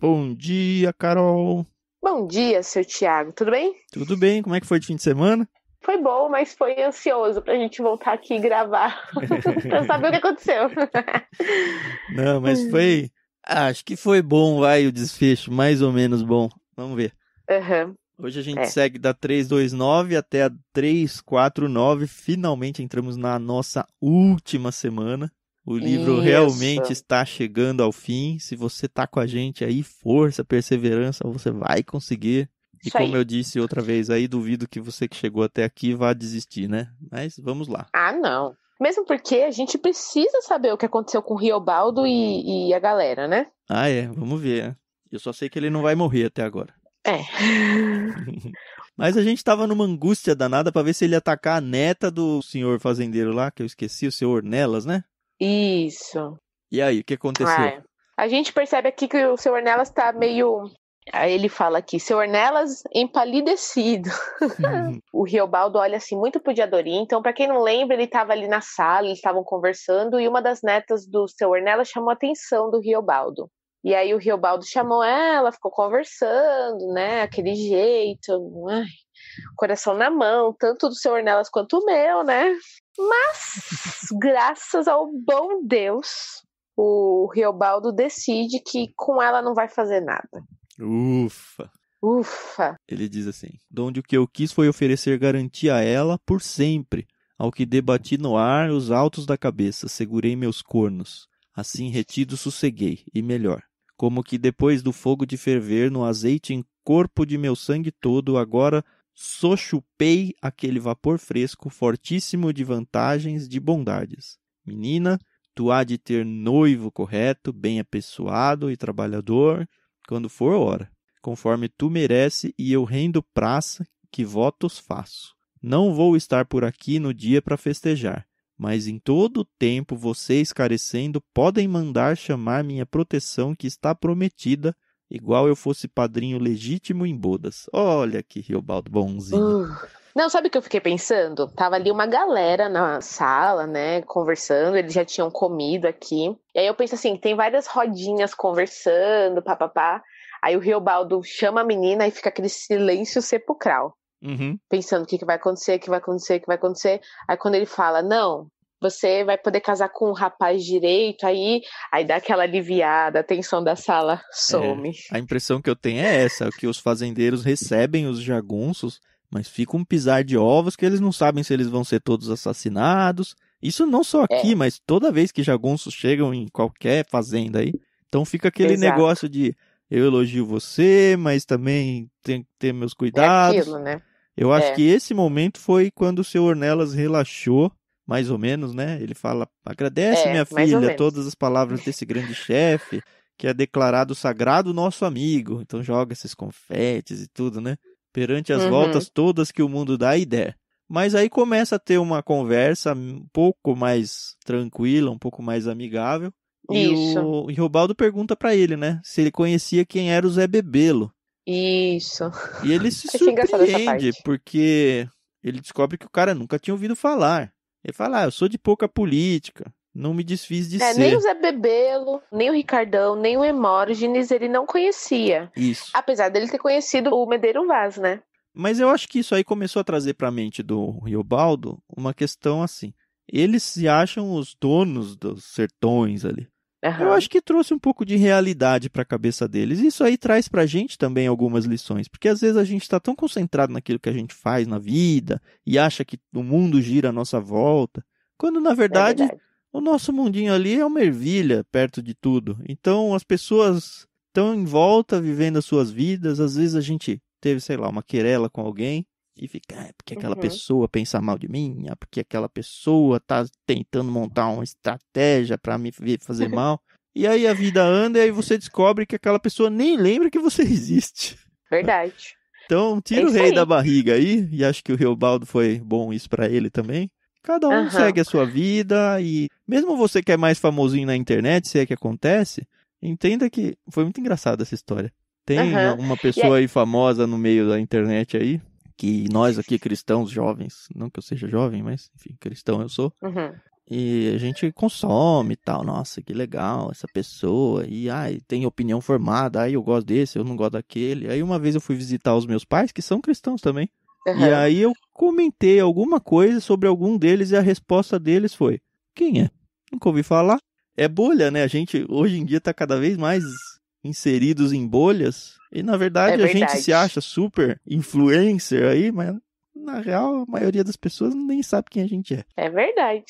Bom dia, Carol. Bom dia, seu Tiago. Tudo bem? Tudo bem. Como é que foi de fim de semana? Foi bom, mas foi ansioso pra gente voltar aqui e gravar. pra saber o que aconteceu. Não, mas foi. Ah, acho que foi bom, vai, o desfecho. Mais ou menos bom. Vamos ver. Uhum. Hoje a gente é. segue da 329 até a 349. Finalmente entramos na nossa última semana. O livro Isso. realmente está chegando ao fim. Se você tá com a gente aí, força, perseverança, você vai conseguir. E como aí. eu disse outra vez aí, duvido que você que chegou até aqui vá desistir, né? Mas vamos lá. Ah, não. Mesmo porque a gente precisa saber o que aconteceu com o Riobaldo e, e a galera, né? Ah, é. Vamos ver. Eu só sei que ele não vai morrer até agora. É. Mas a gente tava numa angústia danada para ver se ele ia atacar a neta do senhor fazendeiro lá, que eu esqueci, o senhor Nelas, né? Isso. E aí, o que aconteceu? Ah, a gente percebe aqui que o seu Ornelas está meio. Aí ele fala aqui, seu Ornelas empalidecido. Uhum. o Riobaldo olha assim muito pro Diadorim. Então, para quem não lembra, ele estava ali na sala, eles estavam conversando, e uma das netas do seu Ornelas chamou a atenção do Riobaldo. E aí o Riobaldo chamou ela, ficou conversando, né? Aquele jeito. Ai, coração na mão, tanto do seu Ornelas quanto o meu, né? Mas, graças ao bom Deus, o Riobaldo decide que com ela não vai fazer nada. Ufa! Ufa! Ele diz assim: Donde o que eu quis foi oferecer garantia a ela por sempre. Ao que debati no ar os altos da cabeça, segurei meus cornos. Assim retido sosseguei, e melhor. Como que depois do fogo de ferver no azeite em corpo de meu sangue todo, agora sochupei aquele vapor fresco, fortíssimo de vantagens, de bondades. Menina, tu há de ter noivo correto, bem apessoado e trabalhador, quando for hora, conforme tu merece e eu rendo praça, que votos faço. Não vou estar por aqui no dia para festejar, mas em todo o tempo vocês carecendo podem mandar chamar minha proteção que está prometida Igual eu fosse padrinho legítimo em bodas. Olha que Riobaldo bonzinho. Uh. Não, sabe o que eu fiquei pensando? Tava ali uma galera na sala, né, conversando, eles já tinham comido aqui. E aí eu penso assim, tem várias rodinhas conversando, papapá. Aí o Riobaldo chama a menina e fica aquele silêncio sepulcral. Uhum. Pensando o que, que vai acontecer, o que vai acontecer, o que vai acontecer. Aí quando ele fala, não, você vai poder casar com um rapaz direito, aí, aí dá aquela aliviada, a tensão da sala é, some. É, a impressão que eu tenho é essa, que os fazendeiros recebem os jagunços, mas fica um pisar de ovos que eles não sabem se eles vão ser todos assassinados. Isso não só aqui, é. mas toda vez que jagunços chegam em qualquer fazenda aí. Então fica aquele Exato. negócio de eu elogio você, mas também tem que ter meus é cuidados. É aquilo, né? Eu acho é. que esse momento foi quando o seu Ornelas relaxou mais ou menos, né? Ele fala: agradece, é, minha filha, todas as palavras desse grande chefe, que é declarado sagrado nosso amigo. Então joga esses confetes e tudo, né? Perante as uhum. voltas todas que o mundo dá e der. Mas aí começa a ter uma conversa um pouco mais tranquila, um pouco mais amigável. Isso. E o Robaldo pergunta para ele, né? Se ele conhecia quem era o Zé Bebelo. Isso. E ele se surpreende, porque ele descobre que o cara nunca tinha ouvido falar. Ele fala, ah, eu sou de pouca política, não me desfiz de é, ser. Nem o Zé Bebelo, nem o Ricardão, nem o Emógenes ele não conhecia. Isso. Apesar dele ter conhecido o Medeiro Vaz, né? Mas eu acho que isso aí começou a trazer para a mente do Riobaldo uma questão assim. Eles se acham os donos dos sertões ali. Uhum. Eu acho que trouxe um pouco de realidade para a cabeça deles. Isso aí traz para a gente também algumas lições, porque às vezes a gente está tão concentrado naquilo que a gente faz na vida e acha que o mundo gira à nossa volta, quando na é verdade, é verdade. o nosso mundinho ali é uma ervilha perto de tudo. Então as pessoas estão em volta vivendo as suas vidas. Às vezes a gente teve, sei lá, uma querela com alguém e fica, é porque aquela uhum. pessoa pensa mal de mim, é porque aquela pessoa tá tentando montar uma estratégia para me fazer mal. e aí a vida anda e aí você descobre que aquela pessoa nem lembra que você existe. Verdade. Então, tira é o rei aí. da barriga aí, e acho que o Reobaldo foi bom isso para ele também. Cada um uhum. segue a sua vida e mesmo você que é mais famosinho na internet, se é que acontece, entenda que foi muito engraçada essa história. Tem uhum. uma pessoa aí... aí famosa no meio da internet aí, que nós aqui cristãos jovens, não que eu seja jovem, mas enfim, cristão eu sou. Uhum. E a gente consome e tal, nossa, que legal, essa pessoa, e ai, tem opinião formada, aí eu gosto desse, eu não gosto daquele. Aí uma vez eu fui visitar os meus pais, que são cristãos também, uhum. e aí eu comentei alguma coisa sobre algum deles e a resposta deles foi: quem é? Nunca ouvi falar. É bolha, né? A gente hoje em dia tá cada vez mais inseridos em bolhas. E na verdade, é verdade. a gente se acha super influencer aí, mas na real a maioria das pessoas nem sabe quem a gente é. É verdade.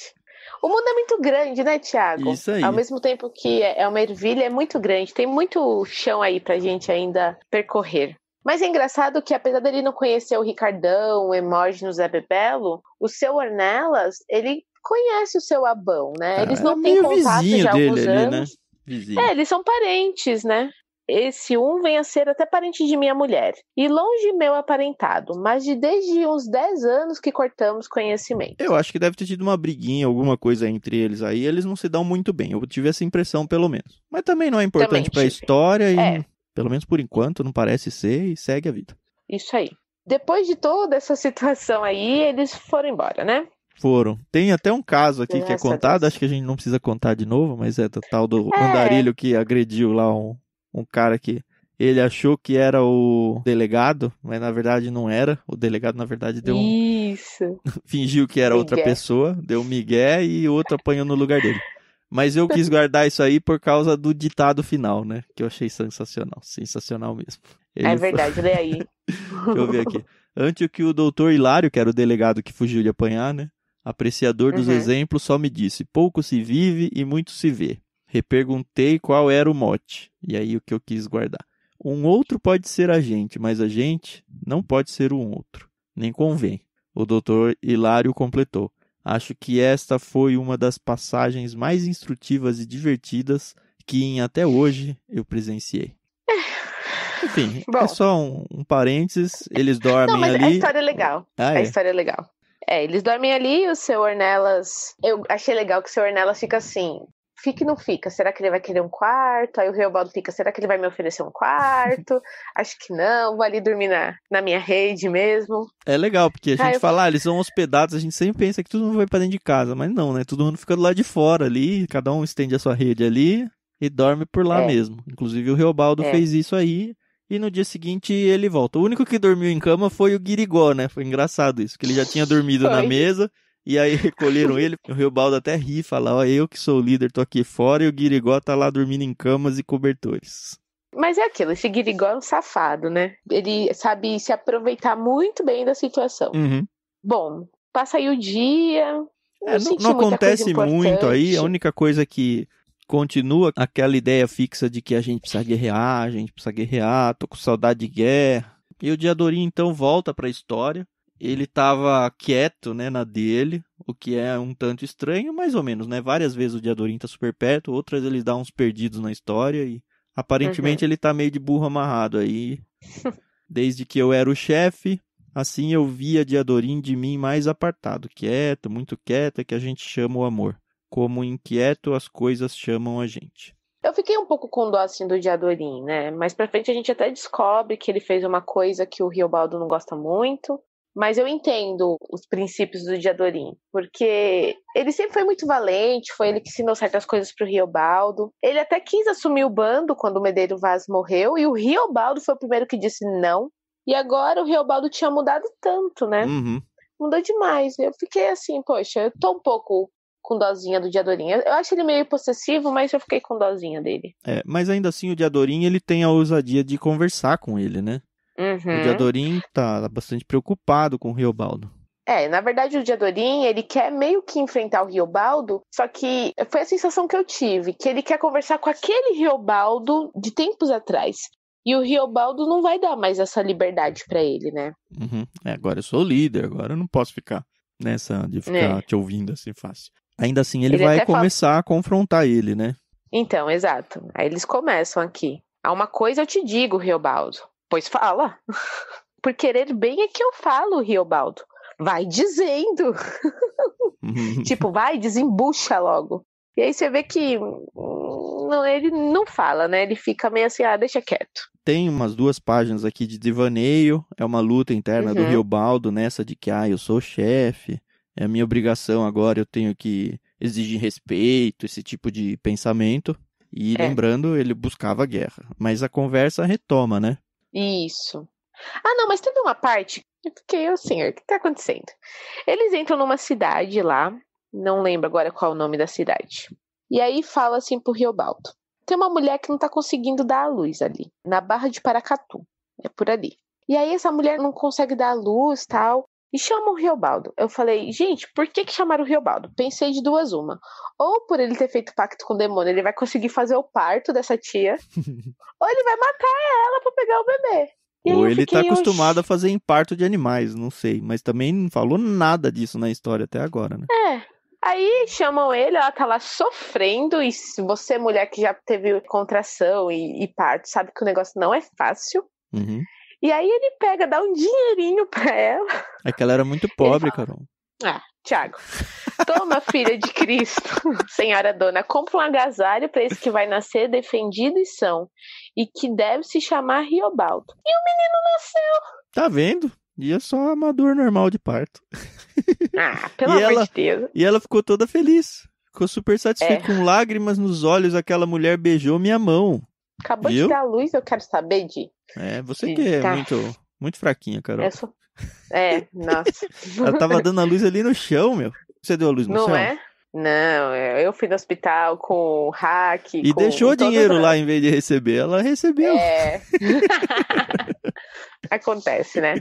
O mundo é muito grande, né, Tiago? Isso aí. Ao mesmo tempo que é uma ervilha, é muito grande. Tem muito chão aí pra gente ainda percorrer. Mas é engraçado que, apesar dele não conhecer o Ricardão, o Emógenes, no Zé Bebelo, o seu Ornelas, ele conhece o seu Abão, né? Eles ah, não é têm contato já há alguns dele, né? anos. Né? vizinho. É, eles são parentes, né? Esse um vem a ser até parente de minha mulher, e longe meu aparentado, mas de desde uns 10 anos que cortamos conhecimento. Eu acho que deve ter tido uma briguinha, alguma coisa entre eles aí, eles não se dão muito bem, eu tive essa impressão pelo menos. Mas também não é importante para a história, e é. pelo menos por enquanto não parece ser, e segue a vida. Isso aí. Depois de toda essa situação aí, eles foram embora, né? Foram. Tem até um caso aqui que é contado, acho que a gente não precisa contar de novo, mas é do tal do é. andarilho que agrediu lá um, um cara que ele achou que era o delegado, mas na verdade não era. O delegado, na verdade, deu um. Isso. Fingiu que era Miguel. outra pessoa, deu um migué e outro apanhou no lugar dele. Mas eu quis guardar isso aí por causa do ditado final, né? Que eu achei sensacional. Sensacional mesmo. É ele é verdade, foi... lê aí. Deixa eu ver aqui. Antes que o doutor Hilário, que era o delegado que fugiu de apanhar, né? apreciador dos uhum. exemplos, só me disse: pouco se vive e muito se vê. Reperguntei qual era o mote, e aí o que eu quis guardar. Um outro pode ser a gente, mas a gente não pode ser um outro. Nem convém. O doutor Hilário completou. Acho que esta foi uma das passagens mais instrutivas e divertidas que em até hoje eu presenciei. Enfim, é Bom, é só um, um parênteses, eles dormem não, mas ali. A história é legal. Ah, a é. história é legal. É, eles dormem ali e o seu Ornelas. Eu achei legal que o seu Ornelas fica assim. e não fica, será que ele vai querer um quarto? Aí o Reobaldo fica, será que ele vai me oferecer um quarto? Acho que não, vou ali dormir na, na minha rede mesmo. É legal, porque a ah, gente eu... fala, ah, eles são hospedados, a gente sempre pensa que todo mundo vai pra dentro de casa, mas não, né? Todo mundo fica do lado de fora ali, cada um estende a sua rede ali, e dorme por lá é. mesmo. Inclusive o Reobaldo é. fez isso aí. E no dia seguinte ele volta. O único que dormiu em cama foi o Guirigó, né? Foi engraçado isso, que ele já tinha dormido foi. na mesa. E aí recolheram ele. O Rio Baldo até ri, fala: Ó, eu que sou o líder, tô aqui fora. E o Guirigó tá lá dormindo em camas e cobertores. Mas é aquilo, esse Guirigó é um safado, né? Ele sabe se aproveitar muito bem da situação. Uhum. Bom, passa aí o dia. É, não, não acontece muito aí. A única coisa que continua aquela ideia fixa de que a gente precisa guerrear, a gente precisa guerrear, tô com saudade de guerra. E o Diadorim então volta para a história. Ele estava quieto, né, na dele, o que é um tanto estranho, mais ou menos, né? Várias vezes o Diadorim tá super perto, outras ele dá uns perdidos na história e aparentemente uhum. ele tá meio de burro amarrado aí. Desde que eu era o chefe, assim eu via Diadorim de mim mais apartado, quieto, muito quieto, é que a gente chama o amor como inquieto as coisas chamam a gente. Eu fiquei um pouco com dó assim do Diadorim, né? Mas pra frente a gente até descobre que ele fez uma coisa que o Riobaldo não gosta muito. Mas eu entendo os princípios do Diadorim, porque ele sempre foi muito valente, foi ele que ensinou certas coisas pro Riobaldo. Ele até quis assumir o bando quando o Medeiro Vaz morreu, e o Riobaldo foi o primeiro que disse não. E agora o Riobaldo tinha mudado tanto, né? Uhum mudou demais. Eu fiquei assim, poxa, eu tô um pouco com dozinha do Diadorinha. Eu acho ele meio possessivo, mas eu fiquei com dozinha dele. É, mas ainda assim o Diadorinha ele tem a ousadia de conversar com ele, né? Uhum. O diadorinha tá bastante preocupado com o Riobaldo. É, na verdade o Diadorim, ele quer meio que enfrentar o Riobaldo, só que foi a sensação que eu tive, que ele quer conversar com aquele Riobaldo de tempos atrás. E o Riobaldo não vai dar mais essa liberdade para ele, né? Uhum. É, agora eu sou líder, agora eu não posso ficar nessa de ficar é. te ouvindo assim fácil. Ainda assim, ele, ele vai começar fala... a confrontar ele, né? Então, exato. Aí eles começam aqui. Há ah, uma coisa eu te digo, Riobaldo. Pois fala. Por querer bem é que eu falo, Riobaldo. Vai dizendo. tipo, vai, desembucha logo. E aí você vê que hum, não, ele não fala, né? Ele fica meio assim, ah, deixa quieto. Tem umas duas páginas aqui de divaneio, é uma luta interna uhum. do Riobaldo nessa de que, ah, eu sou chefe, é a minha obrigação agora, eu tenho que exigir respeito, esse tipo de pensamento. E é. lembrando, ele buscava guerra. Mas a conversa retoma, né? Isso. Ah, não, mas teve uma parte eu fiquei senhor, assim, o que tá acontecendo? Eles entram numa cidade lá, não lembro agora qual é o nome da cidade. E aí fala assim pro Riobaldo: tem uma mulher que não tá conseguindo dar a luz ali, na Barra de Paracatu, é por ali. E aí essa mulher não consegue dar a luz tal. E chamam o Riobaldo. Eu falei, gente, por que, que chamaram o Riobaldo? Pensei de duas uma. Ou por ele ter feito pacto com o demônio, ele vai conseguir fazer o parto dessa tia. ou ele vai matar ela pra pegar o bebê. E ou ele tá fiquei, tá acostumado Oxi. a fazer em parto de animais, não sei. Mas também não falou nada disso na história até agora, né? É. Aí chamam ele, ela tá lá sofrendo, e você, mulher que já teve contração e, e parto, sabe que o negócio não é fácil. Uhum. E aí ele pega, dá um dinheirinho pra ela. É que ela era muito pobre, fala, Carol. Ah, Tiago, toma, filha de Cristo, senhora dona, compra um agasalho para esse que vai nascer defendido e são, e que deve se chamar Riobaldo. E o menino nasceu! Tá vendo? E é só uma dor normal de parto. Ah, pelo amor ela, de Deus. E ela ficou toda feliz. Ficou super satisfeita, é. com lágrimas nos olhos, aquela mulher beijou minha mão. Acabou Viu? de dar a luz, eu quero saber de. É, você de... que é muito, muito fraquinha, Carol. sou... É, é, nossa. Ela tava dando a luz ali no chão, meu. Você deu a luz no Não chão? É? Não é? Não, eu fui no hospital com hack. E com deixou dinheiro lá em vez de receber. Ela recebeu. É. Acontece, né?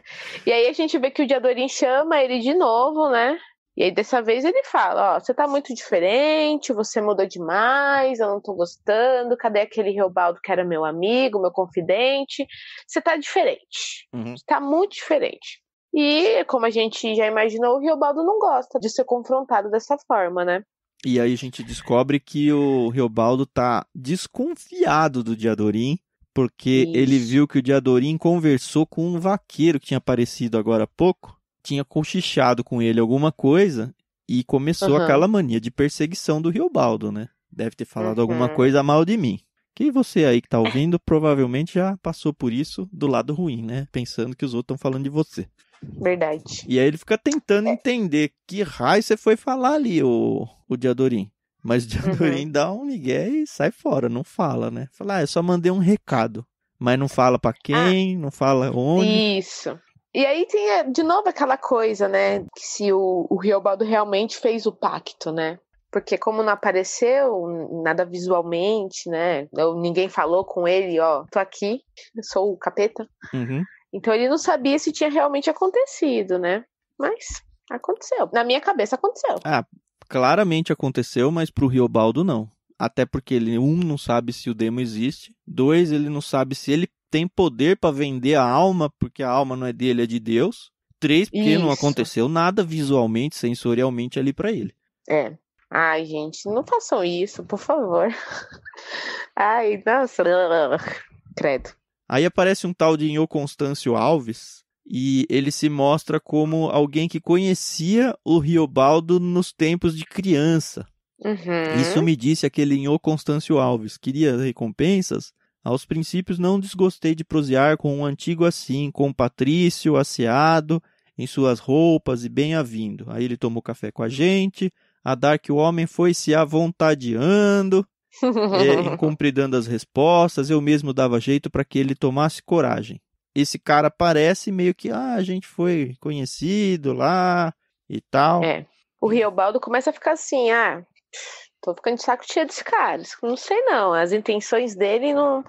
E aí a gente vê que o Diadorim chama ele de novo, né? E aí dessa vez ele fala, ó, você tá muito diferente, você mudou demais, eu não tô gostando, cadê aquele Reobaldo que era meu amigo, meu confidente? Você tá diferente, uhum. tá muito diferente. E, como a gente já imaginou, o Riobaldo não gosta de ser confrontado dessa forma, né? E aí a gente descobre que o Riobaldo tá desconfiado do Diadorim, porque Isso. ele viu que o Diadorim conversou com um vaqueiro que tinha aparecido agora há pouco tinha cochichado com ele alguma coisa e começou uhum. aquela mania de perseguição do Riobaldo, né? Deve ter falado uhum. alguma coisa mal de mim. Que você aí que tá ouvindo provavelmente já passou por isso do lado ruim, né? Pensando que os outros estão falando de você. Verdade. E aí ele fica tentando é. entender que raio você foi falar ali, o, o Diadorim. Mas o Diadorim uhum. dá um migué e sai fora, não fala, né? Fala, ah, eu só mandei um recado. Mas não fala para ah. quem, ah, não fala onde. Isso. E aí tem é, de novo aquela coisa, né? Que se o, o Riobaldo realmente fez o pacto, né? Porque como não apareceu nada visualmente, né? Ninguém falou com ele, ó, tô aqui, sou o capeta. Uhum. Então ele não sabia se tinha realmente acontecido, né? Mas aconteceu. Na minha cabeça aconteceu. Ah, claramente aconteceu, mas pro Riobaldo não. Até porque ele, um, não sabe se o demo existe. Dois, ele não sabe se ele tem poder para vender a alma, porque a alma não é dele, é de Deus. Três, porque Isso. não aconteceu nada visualmente, sensorialmente ali para ele. É, Ai, gente, não façam isso, por favor. Ai, nossa, credo. Aí aparece um tal de Inho Constâncio Alves e ele se mostra como alguém que conhecia o Riobaldo nos tempos de criança. Uhum. Isso me disse aquele Inho Constâncio Alves. Queria recompensas? Aos princípios não desgostei de prosear com um antigo assim, com Patrício, asseado, em suas roupas e bem-avindo. Aí ele tomou café com a hum. gente, a dar que o homem foi se avontadeando, cumpridando as respostas, eu mesmo dava jeito para que ele tomasse coragem. Esse cara parece meio que, ah, a gente foi conhecido lá e tal. É. O Riobaldo começa a ficar assim, ah, Tô ficando de saco cheio desse cara. Não sei, não. As intenções dele não.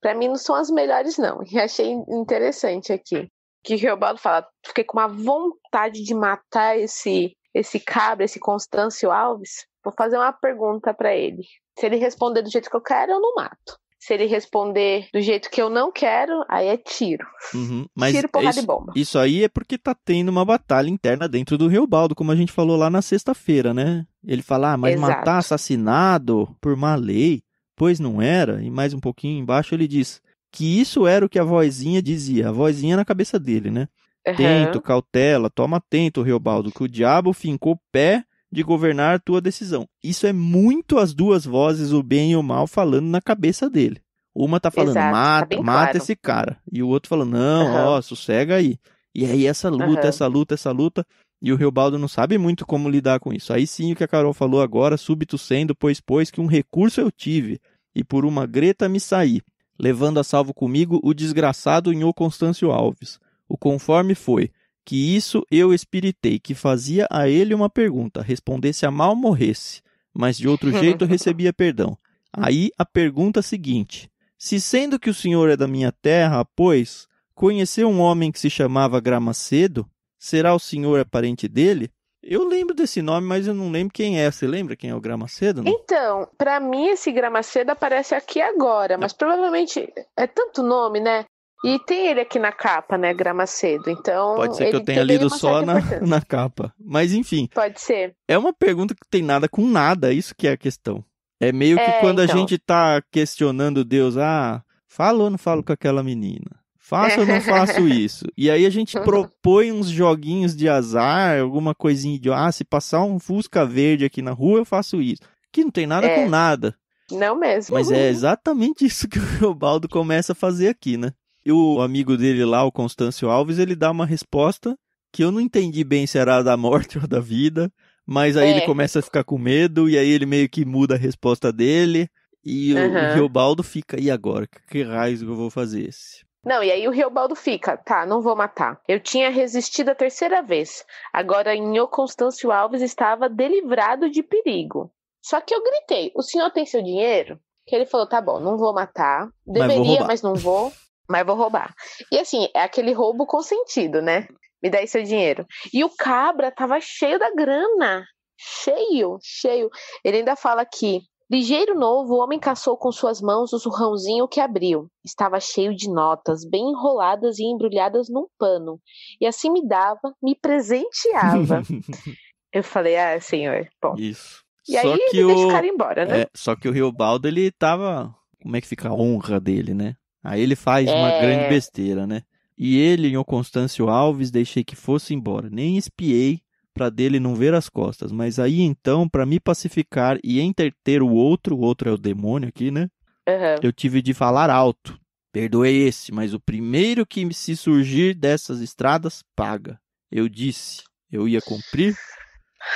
Pra mim não são as melhores, não. E achei interessante aqui. Que Reobaldo fala, fiquei com uma vontade de matar esse esse cabra, esse Constâncio Alves. Vou fazer uma pergunta para ele. Se ele responder do jeito que eu quero, eu não mato. Se ele responder do jeito que eu não quero, aí é tiro. Uhum. Mas tiro, porrada é isso, e bomba. Isso aí é porque tá tendo uma batalha interna dentro do Rio Baldo, como a gente falou lá na sexta-feira, né? Ele fala, ah, mas Exato. matar assassinado por má lei, pois não era. E mais um pouquinho embaixo ele diz que isso era o que a vozinha dizia, a vozinha na cabeça dele, né? Uhum. Tento, cautela, toma atento, Reobaldo, que o diabo fincou pé de governar tua decisão. Isso é muito as duas vozes, o bem e o mal, falando na cabeça dele. Uma tá falando, Exato, tá mata, tá mata claro. esse cara. E o outro falando, não, uhum. ó, sossega aí. E aí essa luta, uhum. essa luta, essa luta. E o Reobaldo não sabe muito como lidar com isso. Aí sim o que a Carol falou agora, súbito sendo, pois pois que um recurso eu tive, e por uma greta me saí, levando a salvo comigo o desgraçado Nho Constâncio Alves. O conforme foi, que isso eu espiritei, que fazia a ele uma pergunta, respondesse a mal morresse, mas de outro jeito recebia perdão. Aí a pergunta seguinte: Se sendo que o senhor é da minha terra, pois, conheceu um homem que se chamava Gramacedo? Será o senhor é parente dele? Eu lembro desse nome, mas eu não lembro quem é. Você lembra quem é o Gramacedo? Não? Então, para mim esse Gramacedo aparece aqui agora, mas é. provavelmente é tanto nome, né? E tem ele aqui na capa, né, Gramacedo? Então. Pode ser que eu tenha lido é só na, na capa. Mas enfim. Pode ser. É uma pergunta que tem nada com nada, isso que é a questão. É meio que é, quando então. a gente tá questionando Deus, ah, falo ou não falo com aquela menina? Faço ou não faço isso? E aí a gente propõe uns joguinhos de azar, alguma coisinha de, ah, se passar um fusca verde aqui na rua, eu faço isso. Que não tem nada é. com nada. Não mesmo. Mas é exatamente isso que o Baldo começa a fazer aqui, né? E o amigo dele lá, o Constâncio Alves, ele dá uma resposta que eu não entendi bem se era da morte ou da vida, mas aí é. ele começa a ficar com medo e aí ele meio que muda a resposta dele e uhum. o Riobaldo fica, e agora? Que raio que eu vou fazer esse? Não, e aí o Riobaldo fica, tá, não vou matar. Eu tinha resistido a terceira vez. Agora, o Constâncio Alves estava delivrado de perigo. Só que eu gritei, o senhor tem seu dinheiro? Que ele falou, tá bom, não vou matar. Deveria, mas, mas não vou. mas vou roubar. E assim, é aquele roubo consentido, né? Me dá aí seu dinheiro. E o cabra tava cheio da grana. Cheio, cheio. Ele ainda fala aqui. Ligeiro novo, o homem caçou com suas mãos o surrãozinho que abriu. Estava cheio de notas, bem enroladas e embrulhadas num pano. E assim me dava, me presenteava. Eu falei, ah, senhor, bom. Isso. E só aí que ele o... deixa o cara embora, né? É, só que o Riobaldo, ele tava. Como é que fica a honra dele, né? Aí ele faz é... uma grande besteira, né? E ele e o Constâncio Alves deixei que fosse embora. Nem espiei para dele não ver as costas. Mas aí então, para me pacificar e enterter o outro, o outro é o demônio aqui, né? Uhum. Eu tive de falar alto. Perdoei esse, mas o primeiro que se surgir dessas estradas, paga. Eu disse, eu ia cumprir.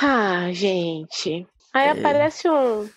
Ah, gente. Aí é. aparece um,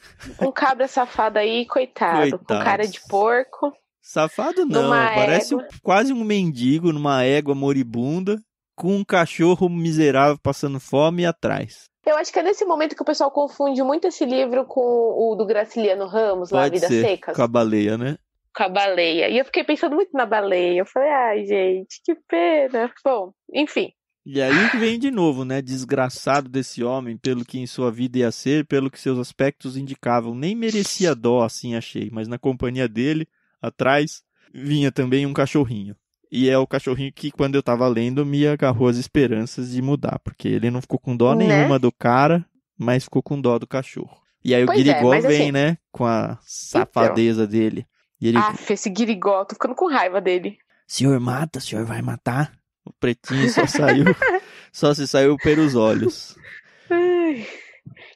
um cabra safado aí, coitado, com cara de porco. Safado não, numa parece um, quase um mendigo numa égua moribunda com um cachorro miserável passando fome atrás. Eu acho que é nesse momento que o pessoal confunde muito esse livro com o do Graciliano Ramos, Pode lá, Vidas ser, Secas. Com a baleia, né? Com a baleia. E eu fiquei pensando muito na baleia. Eu falei, ai, gente, que pena. Bom, enfim. E aí que vem de novo, né? Desgraçado desse homem, pelo que em sua vida ia ser, pelo que seus aspectos indicavam. Nem merecia dó, assim achei, mas na companhia dele atrás vinha também um cachorrinho. E é o cachorrinho que, quando eu tava lendo, me agarrou as esperanças de mudar, porque ele não ficou com dó né? nenhuma do cara, mas ficou com dó do cachorro. E aí pois o Guirigol é, vem, assim... né, com a safadeza então... dele. E ele... Aff, esse Guirigol, tô ficando com raiva dele. Senhor mata, senhor vai matar. O pretinho só saiu, só se saiu pelos olhos. Ai,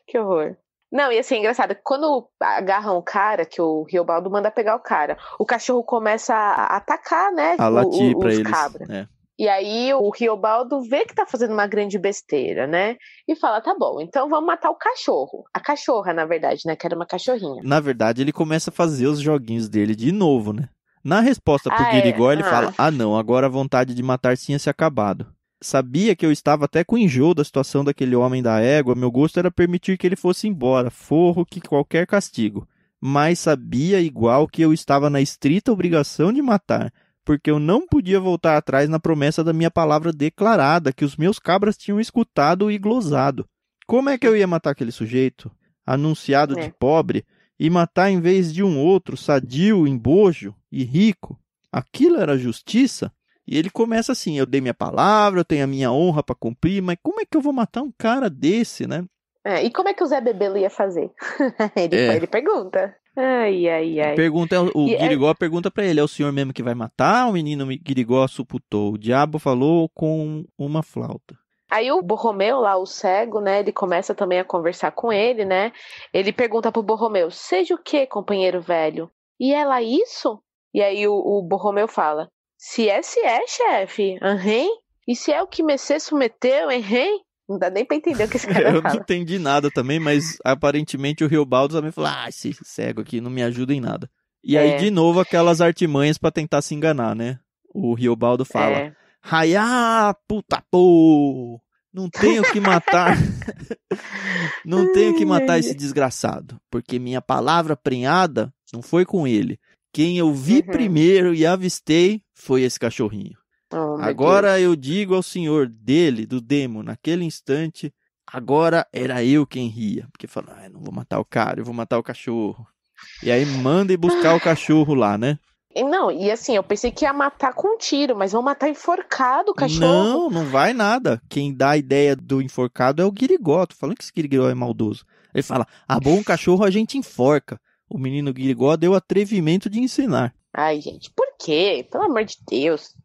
que horror. Não, e assim, é engraçado, quando agarram o cara, que o Riobaldo manda pegar o cara, o cachorro começa a atacar, né? A latir o, o pra os eles. Cabra. É. E aí o Riobaldo vê que tá fazendo uma grande besteira, né? E fala: tá bom, então vamos matar o cachorro. A cachorra, na verdade, né? Que era uma cachorrinha. Na verdade, ele começa a fazer os joguinhos dele de novo, né? Na resposta pro ah, é. Guirigó, é? ele ah. fala: ah, não, agora a vontade de matar tinha é se acabado sabia que eu estava até com enjoo da situação daquele homem da égua, meu gosto era permitir que ele fosse embora, forro que qualquer castigo. Mas sabia igual que eu estava na estrita obrigação de matar, porque eu não podia voltar atrás na promessa da minha palavra declarada, que os meus cabras tinham escutado e glosado. Como é que eu ia matar aquele sujeito, anunciado de é. pobre, e matar em vez de um outro, sadio, embojo e rico? Aquilo era justiça? E ele começa assim: eu dei minha palavra, eu tenho a minha honra para cumprir, mas como é que eu vou matar um cara desse, né? É, e como é que o Zé Bebelo ia fazer? ele, é. ele pergunta. Ai, ai, ai. Pergunta, o e é Guirigó é... pergunta para ele: é o senhor mesmo que vai matar? O menino Guirigó suputou. O diabo falou com uma flauta. Aí o Borromeu lá, o cego, né, ele começa também a conversar com ele, né? Ele pergunta pro Borromeu: "Seja o que, companheiro velho?" E ela isso? E aí o, o Borromeu fala: se é, se é, chefe. Aham. E se é o que me submeteu, hein? Não dá nem pra entender o que esse cara Eu fala. Eu não entendi nada também, mas aparentemente o Riobaldo também falou: ah, esse cego aqui não me ajuda em nada. E é. aí, de novo, aquelas artimanhas para tentar se enganar, né? O Riobaldo fala: é. puta pô! Não tenho que matar. não tenho que matar esse desgraçado. Porque minha palavra prenhada não foi com ele. Quem eu vi uhum. primeiro e avistei foi esse cachorrinho. Oh, agora eu digo ao senhor dele, do demo, naquele instante, agora era eu quem ria. Porque falou: ah, não vou matar o cara, eu vou matar o cachorro. E aí manda e buscar o cachorro lá, né? Não, e assim, eu pensei que ia matar com um tiro, mas vão matar enforcado o cachorro. Não, não vai nada. Quem dá a ideia do enforcado é o Guirigó. Tô falando que esse Guirigó é maldoso. Ele fala, ah, bom, cachorro a gente enforca. O menino Guirigó deu atrevimento de ensinar. Ai, gente, por quê? Pelo amor de Deus.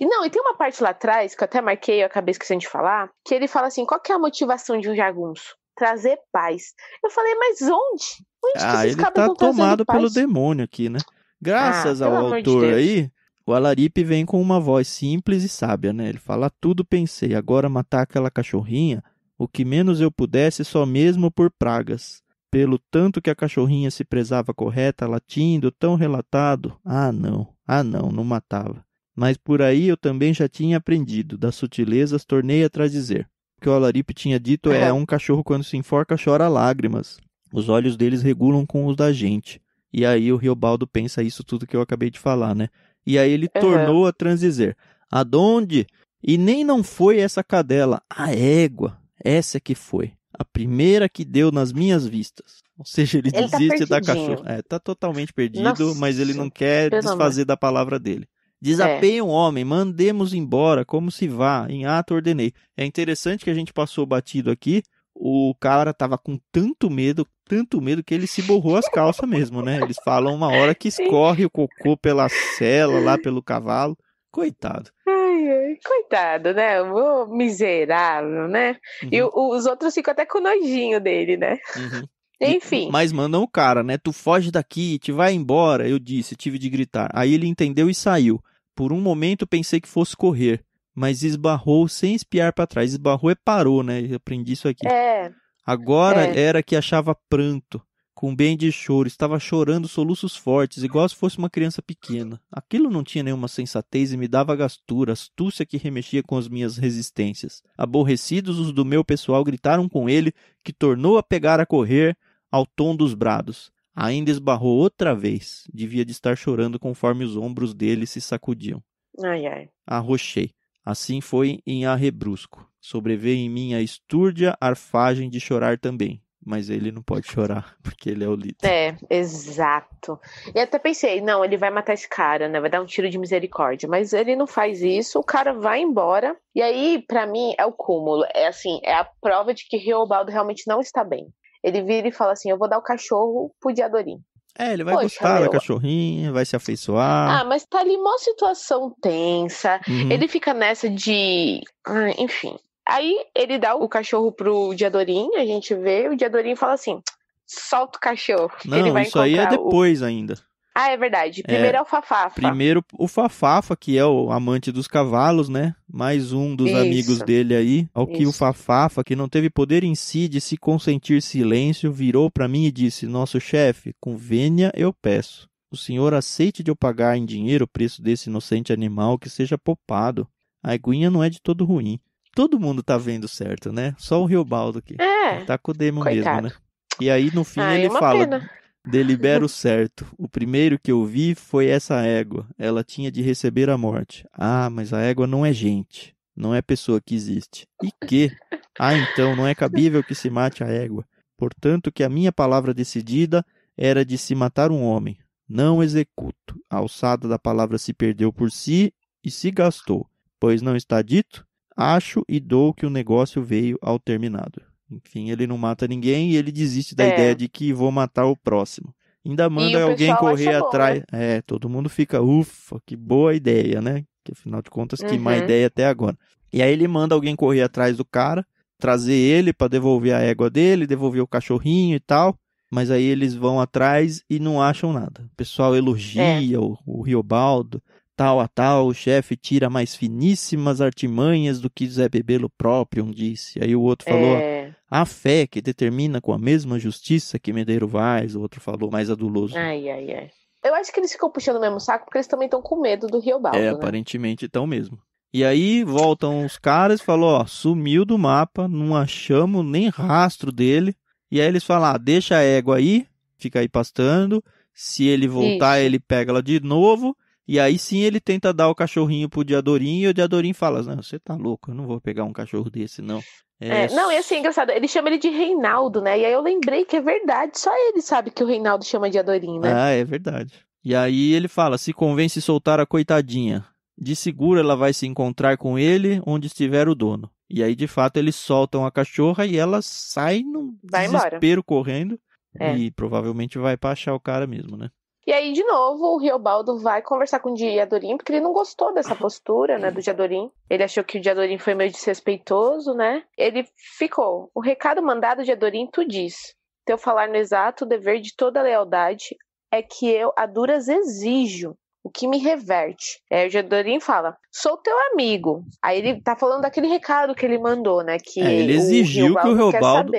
E não, e tem uma parte lá atrás que eu até marquei, eu acabei esquecendo de falar, que ele fala assim: qual que é a motivação de um jagunço? Trazer paz. Eu falei, mas onde? Onde ah, ele tá tomado pelo demônio aqui, né? Graças ah, ao autor de aí, o Alaripe vem com uma voz simples e sábia, né? Ele fala: tudo pensei, agora matar aquela cachorrinha, o que menos eu pudesse, só mesmo por pragas pelo tanto que a cachorrinha se prezava correta, latindo, tão relatado. Ah, não, ah, não, não matava. Mas por aí eu também já tinha aprendido, das sutilezas tornei a dizer. O que o Alaripe tinha dito é, é: um cachorro quando se enforca chora lágrimas. Os olhos deles regulam com os da gente. E aí o Riobaldo pensa isso tudo que eu acabei de falar, né? E aí ele uhum. tornou a transizer. Adonde? E nem não foi essa cadela, a égua. Essa é que foi a primeira que deu nas minhas vistas. Ou seja, ele, ele tá desiste tá da cachorra. É, tá totalmente perdido, Nossa, mas ele não quer desfazer da palavra dele. Desapeia é. um homem, mandemos embora, como se vá, em ato ordenei. É interessante que a gente passou batido aqui. O cara tava com tanto medo, tanto medo que ele se borrou as calças mesmo, né? Eles falam uma hora que escorre o cocô pela cela, lá pelo cavalo. Coitado. Ai, coitado, né? O miserável, né? Uhum. E os outros ficam até com nojinho dele, né? Uhum. Enfim. Mas mandam o cara, né? Tu foge daqui, te vai embora. Eu disse, tive de gritar. Aí ele entendeu e saiu. Por um momento pensei que fosse correr, mas esbarrou sem espiar para trás. Esbarrou e parou, né? Eu aprendi isso aqui. É. Agora é. era que achava pranto com bem de choro, estava chorando soluços fortes, igual se fosse uma criança pequena. Aquilo não tinha nenhuma sensatez e me dava gastura, astúcia que remexia com as minhas resistências. Aborrecidos, os do meu pessoal gritaram com ele, que tornou a pegar a correr ao tom dos brados. Ainda esbarrou outra vez. Devia de estar chorando conforme os ombros dele se sacudiam. Ai, ai. Arrochei. Assim foi em arrebrusco. Sobreveio em mim a estúrdia arfagem de chorar também mas ele não pode chorar, porque ele é o líder. É, exato. E até pensei, não, ele vai matar esse cara, né? Vai dar um tiro de misericórdia. Mas ele não faz isso, o cara vai embora. E aí, para mim, é o cúmulo. É assim, é a prova de que Riobaldo realmente não está bem. Ele vira e fala assim: eu vou dar o cachorro pro Diadorim. É, ele vai Poxa, gostar meu. da cachorrinha, vai se afeiçoar. Ah, mas tá ali uma situação tensa. Uhum. Ele fica nessa de. Ah, enfim, Aí ele dá o cachorro pro Diadorim, a gente vê, o Diadorim fala assim: solta o cachorro. Não, ele vai isso aí é depois o... ainda. Ah, é verdade. É, primeiro é, é, o Fafafa. Primeiro o Fafafa, que é o amante dos cavalos, né? Mais um dos isso. amigos dele aí. Ao que o Fafafa, que não teve poder em si de se consentir silêncio, virou para mim e disse: Nosso chefe, com vênia eu peço. O senhor aceite de eu pagar em dinheiro o preço desse inocente animal que seja poupado. A aguinha não é de todo ruim todo mundo tá vendo certo, né? Só o Riobaldo aqui é. tá com o Demon Coitado. mesmo, né? E aí no fim Ai, ele é fala, pena. delibero certo. O primeiro que eu vi foi essa égua. Ela tinha de receber a morte. Ah, mas a égua não é gente, não é pessoa que existe. E que? Ah, então não é cabível que se mate a égua. Portanto que a minha palavra decidida era de se matar um homem. Não executo. A alçada da palavra se perdeu por si e se gastou, pois não está dito acho e dou que o negócio veio ao terminado. Enfim, ele não mata ninguém e ele desiste da é. ideia de que vou matar o próximo. Ainda manda alguém correr atrás. É, todo mundo fica, ufa, que boa ideia, né? Que afinal de contas, uhum. que má uhum. ideia até agora. E aí ele manda alguém correr atrás do cara, trazer ele para devolver a égua dele, devolver o cachorrinho e tal. Mas aí eles vão atrás e não acham nada. O pessoal elogia é. o, o Riobaldo tal a tal, o chefe tira mais finíssimas artimanhas do que Zé Bebelo próprio, um disse. Aí o outro falou, é... a fé que determina com a mesma justiça que Medeiro Vaz, o outro falou, mais aduloso. Ai, ai, ai. Eu acho que eles ficam puxando o mesmo saco porque eles também estão com medo do Rio Baldo, É, né? aparentemente estão mesmo. E aí voltam os caras e falam, ó, sumiu do mapa, não achamos nem rastro dele. E aí eles falam, ah, deixa a égua aí, fica aí pastando. Se ele voltar, Isso. ele pega ela de novo. E aí sim ele tenta dar o cachorrinho pro Diadorim e o Diadorim fala: Não, você tá louco, eu não vou pegar um cachorro desse, não. É... É, não, e assim, é engraçado, ele chama ele de Reinaldo, né? E aí eu lembrei que é verdade, só ele sabe que o Reinaldo chama de Adorim, né? Ah, é verdade. E aí ele fala: se convence soltar a coitadinha. De seguro ela vai se encontrar com ele onde estiver o dono. E aí, de fato, eles soltam a cachorra e ela sai num vai desespero embora. correndo. É. E provavelmente vai pra achar o cara mesmo, né? E aí, de novo, o Riobaldo vai conversar com o Diadorim, porque ele não gostou dessa postura, né, do Diadorim. Ele achou que o Diadorim foi meio desrespeitoso, né? Ele ficou. O recado mandado de Diadorim, tu diz. Teu falar no exato dever de toda lealdade é que eu, a duras, exijo o que me reverte. É, o Jadorim fala: sou teu amigo. Aí ele tá falando daquele recado que ele mandou, né? Que é, ele exigiu o que o Reobaldo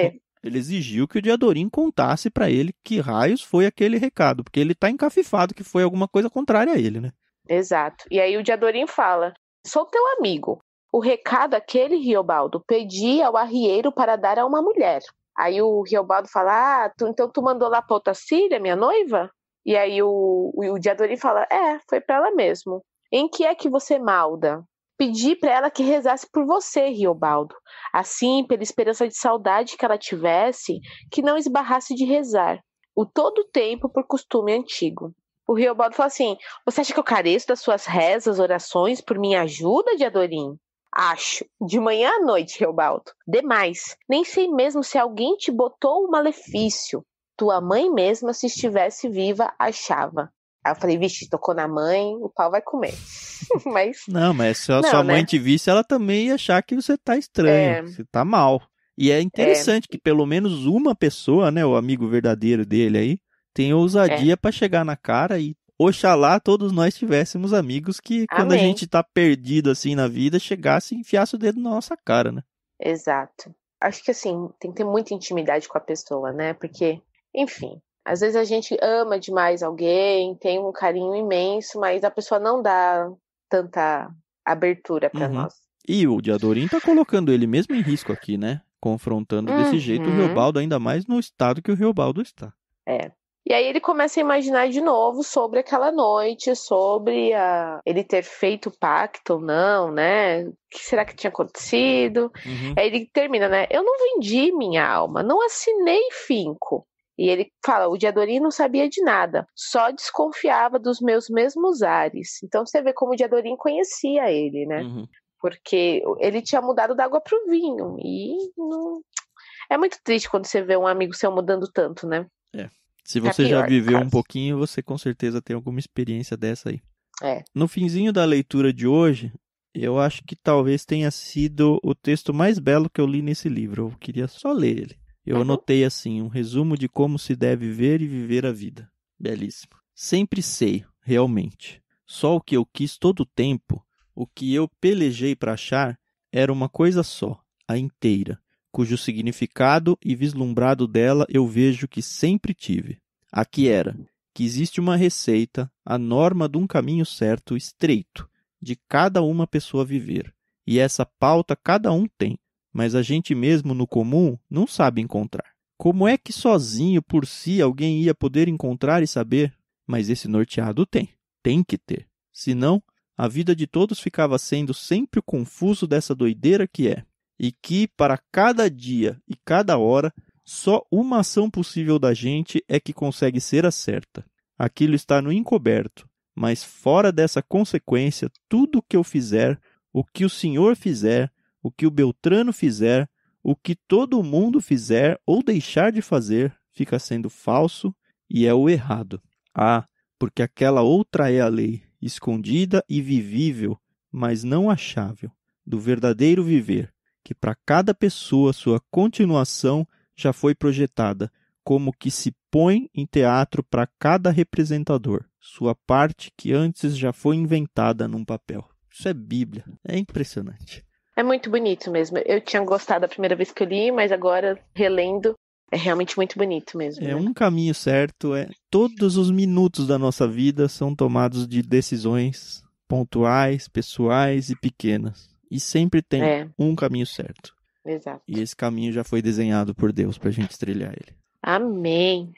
ele exigiu que o Diadorim contasse para ele que raios foi aquele recado, porque ele tá encafifado que foi alguma coisa contrária a ele, né? Exato. E aí o Diadorim fala: "Sou teu amigo. O recado aquele Riobaldo pedi ao arrieiro para dar a uma mulher." Aí o Riobaldo fala: "Ah, tu, então tu mandou lá para Otacília, minha noiva?" E aí o, o, o Diadorim fala: "É, foi para ela mesmo." Em que é que você malda? Pedi para ela que rezasse por você, Riobaldo. Assim, pela esperança de saudade que ela tivesse, que não esbarrasse de rezar. O todo tempo por costume antigo. O Riobaldo falou assim: Você acha que eu careço das suas rezas, orações por minha ajuda, Diadorim? Acho. De manhã à noite, Riobaldo. Demais. Nem sei mesmo se alguém te botou o malefício. Tua mãe mesma, se estivesse viva, achava. Aí eu falei, vixe, tocou na mãe, o pau vai comer. mas. Não, mas se a não, sua né? mãe te visse, ela também ia achar que você tá estranho, é... você tá mal. E é interessante é... que pelo menos uma pessoa, né, o amigo verdadeiro dele aí, tem ousadia é. para chegar na cara e oxalá todos nós tivéssemos amigos que quando Amém. a gente tá perdido assim na vida, chegasse e enfiasse o dedo na nossa cara, né? Exato. Acho que assim, tem que ter muita intimidade com a pessoa, né? Porque, enfim, às vezes a gente ama demais alguém, tem um carinho imenso, mas a pessoa não dá tanta abertura para uhum. nós. E o Diadorim tá colocando ele mesmo em risco aqui, né? Confrontando uhum. desse jeito o uhum. Riobaldo, ainda mais no estado que o Riobaldo está. É. E aí ele começa a imaginar de novo sobre aquela noite, sobre a... ele ter feito pacto ou não, né? O que será que tinha acontecido? Uhum. Aí ele termina, né? Eu não vendi minha alma, não assinei finco. E ele fala: o Diadorim não sabia de nada, só desconfiava dos meus mesmos ares. Então você vê como o Diadorim conhecia ele, né? Uhum. Porque ele tinha mudado da água para o vinho. E não... é muito triste quando você vê um amigo seu mudando tanto, né? É. Se é você é pior, já viveu um pouquinho, você com certeza tem alguma experiência dessa aí. É. No finzinho da leitura de hoje, eu acho que talvez tenha sido o texto mais belo que eu li nesse livro. Eu queria só ler ele. Eu tá anotei assim, um resumo de como se deve ver e viver a vida. Belíssimo. Sempre sei, realmente. Só o que eu quis todo o tempo, o que eu pelejei para achar, era uma coisa só, a inteira, cujo significado e vislumbrado dela eu vejo que sempre tive. Aqui era que existe uma receita, a norma de um caminho certo, estreito, de cada uma pessoa viver, e essa pauta cada um tem, mas a gente mesmo no comum não sabe encontrar. Como é que sozinho, por si, alguém ia poder encontrar e saber? Mas esse norteado tem, tem que ter. Senão, a vida de todos ficava sendo sempre o confuso dessa doideira que é, e que para cada dia e cada hora, só uma ação possível da gente é que consegue ser a certa. Aquilo está no encoberto, mas fora dessa consequência, tudo o que eu fizer, o que o senhor fizer, o que o Beltrano fizer, o que todo mundo fizer ou deixar de fazer, fica sendo falso e é o errado. Ah, porque aquela outra é a lei, escondida e vivível, mas não achável, do verdadeiro viver, que para cada pessoa sua continuação já foi projetada, como que se põe em teatro para cada representador, sua parte que antes já foi inventada num papel. Isso é Bíblia, é impressionante. É muito bonito mesmo. Eu tinha gostado a primeira vez que eu li, mas agora, relendo, é realmente muito bonito mesmo. É né? um caminho certo. É Todos os minutos da nossa vida são tomados de decisões pontuais, pessoais e pequenas. E sempre tem é. um caminho certo. Exato. E esse caminho já foi desenhado por Deus para a gente trilhar ele. Amém.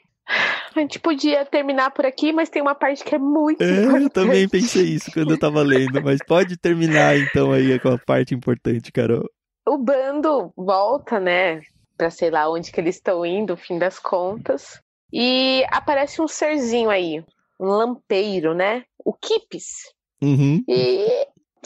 A gente podia terminar por aqui, mas tem uma parte que é muito é, importante. Eu também pensei isso quando eu tava lendo, mas pode terminar então aí com a parte importante, Carol. O bando volta, né, para sei lá onde que eles estão indo, no fim das contas, e aparece um serzinho aí, um lampeiro, né? O Kipis. Uhum. E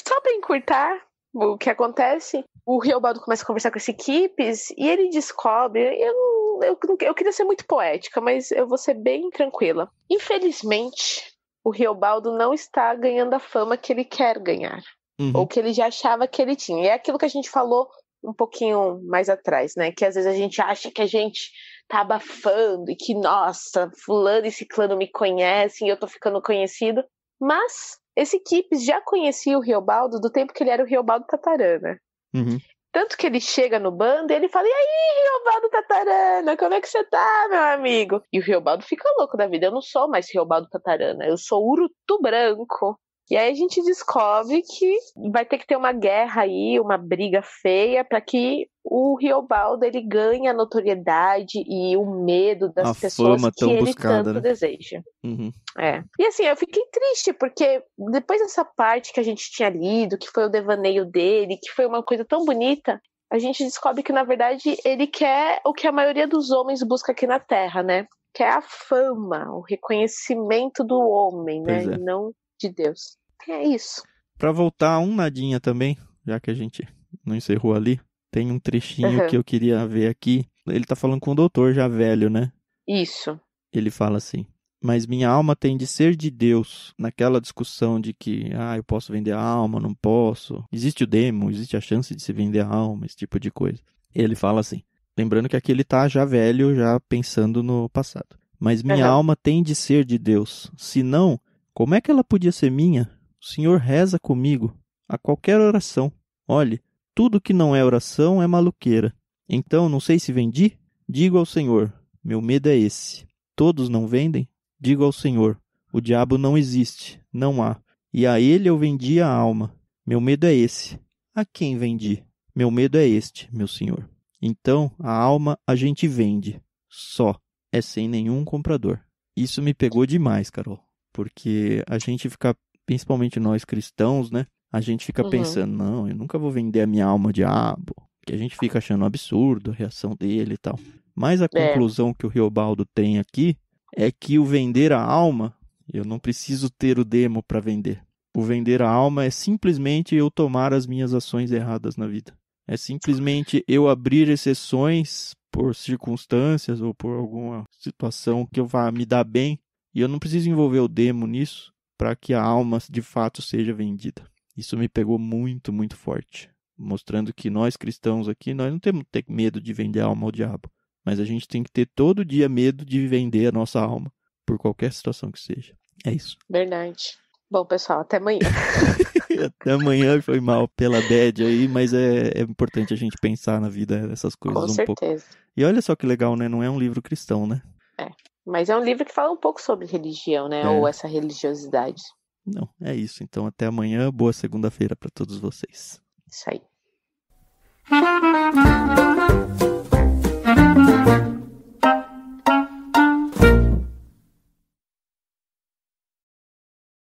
só para encurtar o que acontece, o Riobaldo começa a conversar com esse Kipis e ele descobre. Eu, eu, eu queria ser muito poética, mas eu vou ser bem tranquila. Infelizmente, o Riobaldo não está ganhando a fama que ele quer ganhar. Uhum. Ou que ele já achava que ele tinha. E é aquilo que a gente falou um pouquinho mais atrás, né? Que às vezes a gente acha que a gente tá abafando e que, nossa, fulano e ciclano me conhecem e eu tô ficando conhecido. Mas esse Kips já conhecia o Riobaldo do tempo que ele era o Riobaldo Tatarana. Uhum. Tanto que ele chega no bando e ele fala: E aí, Riobaldo Tatarana, como é que você tá, meu amigo? E o Riobaldo fica louco da vida: Eu não sou mais Riobaldo Tatarana, eu sou Urutu Branco. E aí a gente descobre que vai ter que ter uma guerra aí, uma briga feia, para que o Riobaldo ele ganhe a notoriedade e o medo das a pessoas que ele tanto né? deseja. Uhum. É. E assim, eu fiquei triste, porque depois dessa parte que a gente tinha lido, que foi o devaneio dele, que foi uma coisa tão bonita, a gente descobre que, na verdade, ele quer o que a maioria dos homens busca aqui na Terra, né? Que é a fama, o reconhecimento do homem, né? É. E não de Deus. É isso. Para voltar um nadinha também, já que a gente não encerrou ali, tem um trechinho uhum. que eu queria ver aqui. Ele tá falando com o doutor já velho, né? Isso. Ele fala assim: "Mas minha alma tem de ser de Deus". Naquela discussão de que, ah, eu posso vender a alma, não posso. Existe o demo, existe a chance de se vender a alma, esse tipo de coisa. Ele fala assim: "Lembrando que aqui ele tá já velho, já pensando no passado. Mas minha uhum. alma tem de ser de Deus. Se não, como é que ela podia ser minha?" O Senhor reza comigo a qualquer oração. Olhe, tudo que não é oração é maluqueira. Então, não sei se vendi? Digo ao Senhor: meu medo é esse. Todos não vendem? Digo ao Senhor: o diabo não existe, não há. E a ele eu vendi a alma. Meu medo é esse. A quem vendi? Meu medo é este, meu senhor. Então, a alma a gente vende. Só. É sem nenhum comprador. Isso me pegou demais, Carol. Porque a gente fica principalmente nós cristãos, né? A gente fica uhum. pensando, não, eu nunca vou vender a minha alma ao diabo. Que a gente fica achando absurdo a reação dele e tal. Mas a é. conclusão que o Riobaldo tem aqui é que o vender a alma, eu não preciso ter o demo para vender. O vender a alma é simplesmente eu tomar as minhas ações erradas na vida. É simplesmente eu abrir exceções por circunstâncias ou por alguma situação que eu vá me dar bem e eu não preciso envolver o demo nisso para que a alma de fato seja vendida. Isso me pegou muito, muito forte, mostrando que nós cristãos aqui, nós não temos que ter medo de vender a alma ao diabo, mas a gente tem que ter todo dia medo de vender a nossa alma, por qualquer situação que seja. É isso. Verdade. Bom, pessoal, até amanhã. até amanhã foi mal pela bad aí, mas é, é importante a gente pensar na vida essas coisas Com um certeza. pouco. E olha só que legal, né? Não é um livro cristão, né? É. Mas é um livro que fala um pouco sobre religião, né? É. Ou essa religiosidade. Não, é isso. Então até amanhã. Boa segunda-feira para todos vocês. Isso aí.